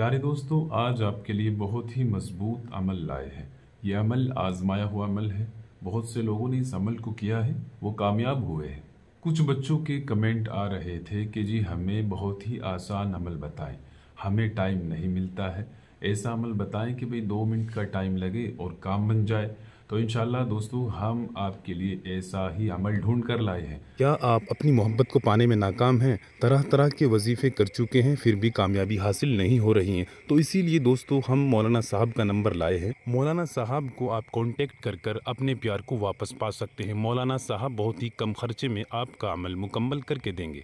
प्यारे दोस्तों आज आपके लिए बहुत ही मजबूत अमल लाए हैं ये अमल आजमाया हुआ अमल है बहुत से लोगों ने इस अमल को किया है वो कामयाब हुए हैं कुछ बच्चों के कमेंट आ रहे थे कि जी हमें बहुत ही आसान अमल बताएं हमें टाइम नहीं मिलता है ऐसा अमल बताएं कि भाई दो मिनट का टाइम लगे और काम बन जाए तो इन दोस्तों हम आपके लिए ऐसा ही अमल ढूंढ कर लाए हैं क्या आप अपनी मोहब्बत को पाने में नाकाम हैं तरह तरह के वजीफ़े कर चुके हैं फिर भी कामयाबी हासिल नहीं हो रही है तो इसीलिए दोस्तों हम मौलाना साहब का नंबर लाए हैं मौलाना साहब को आप कॉन्टेक्ट कर कर अपने प्यार को वापस पा सकते हैं मौलाना साहब बहुत ही कम खर्चे में आपका अमल मुकम्मल करके देंगे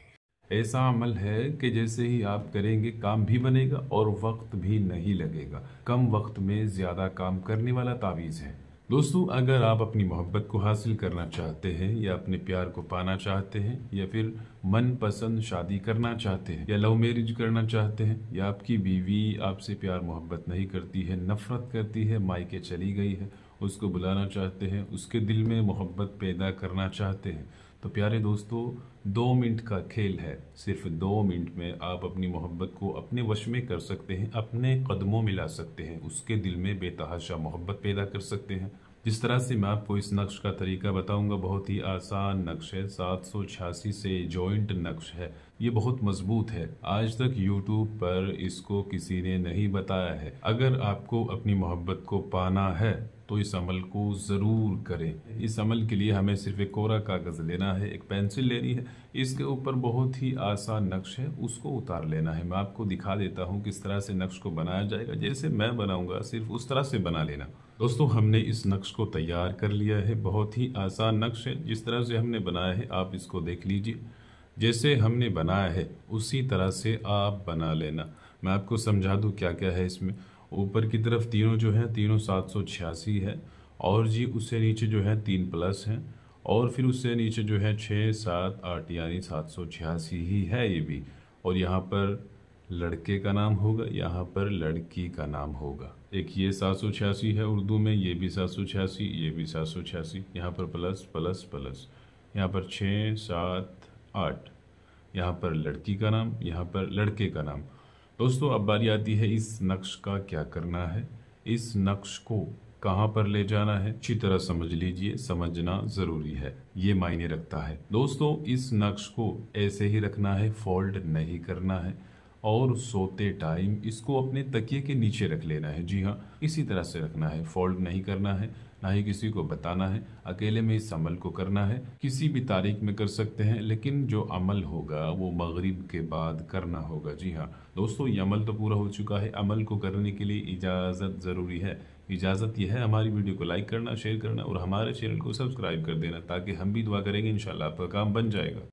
ऐसा अमल है कि जैसे ही आप करेंगे काम भी बनेगा और वक्त भी नहीं लगेगा कम वक्त में ज़्यादा काम करने वाला तावीज़ है दोस्तों अगर आप अपनी मोहब्बत को हासिल करना चाहते हैं या अपने प्यार को पाना चाहते हैं या फिर मनपसंद शादी करना चाहते हैं या लव मैरिज करना चाहते हैं या आपकी बीवी आपसे प्यार मोहब्बत नहीं करती है नफरत करती है मायके चली गई है उसको बुलाना चाहते हैं उसके दिल में मोहब्बत पैदा करना चाहते हैं तो प्यारे दोस्तों दो मिनट का खेल है सिर्फ दो मिनट में आप अपनी मोहब्बत को अपने वश में कर सकते हैं अपने कदमों में ला सकते हैं उसके दिल में बेतहाशा मोहब्बत पैदा कर सकते हैं जिस तरह से मैं आपको इस नक्श का तरीका बताऊंगा बहुत ही आसान नक्श है सात से जॉइंट नक्श है ये बहुत मजबूत है आज तक यूट्यूब पर इसको किसी ने नहीं बताया है अगर आपको अपनी मोहब्बत को पाना है तो इस अमल को ज़रूर करें इस अमल के लिए हमें सिर्फ एक कोरा कागज़ लेना है एक पेंसिल लेनी है इसके ऊपर बहुत ही आसान नक्श है उसको उतार लेना है मैं आपको दिखा देता हूँ किस तरह से नक्श को बनाया जाएगा जैसे मैं बनाऊँगा सिर्फ उस तरह से बना लेना दोस्तों हमने इस नक्श को तैयार कर लिया है बहुत ही आसान नक्श है जिस तरह से हमने बनाया है आप इसको देख लीजिए जैसे हमने बनाया है उसी तरह से आप बना लेना मैं आपको समझा दूँ क्या क्या है इसमें ऊपर की तरफ तीनों जो हैं तीनों सात सौ छियासी है और जी उससे नीचे जो है तीन प्लस हैं और फिर उससे नीचे जो है छः सात आठ यानी सात सौ छियासी ही है ये भी और यहाँ पर लड़के का नाम होगा यहाँ पर लड़की का नाम होगा एक ये सात सौ छियासी है उर्दू में ये भी सात सौ छियासी ये भी सात सौ छियासी यहाँ पर प्लस प्लस प्लस यहाँ पर छः सात आर्ट यहाँ पर लड़की का नाम यहाँ पर लड़के का नाम दोस्तों अब बारी आती है इस नक्श का क्या करना है इस नक्श को कहाँ पर ले जाना है अच्छी तरह समझ लीजिए समझना ज़रूरी है ये मायने रखता है दोस्तों इस नक्श को ऐसे ही रखना है फोल्ड नहीं करना है और सोते टाइम इसको अपने तकिए के नीचे रख लेना है जी हाँ इसी तरह से रखना है फोल्ड नहीं करना है ना ही किसी को बताना है अकेले में इस अमल को करना है किसी भी तारीख में कर सकते हैं लेकिन जो अमल होगा वो मगरिब के बाद करना होगा जी हाँ दोस्तों ये अमल तो पूरा हो चुका है अमल को करने के लिए इजाज़त ज़रूरी है इजाज़त यह है हमारी वीडियो को लाइक करना शेयर करना और हमारे चैनल को सब्सक्राइब कर देना ताकि हम भी दुआ करेंगे इन आपका काम बन जाएगा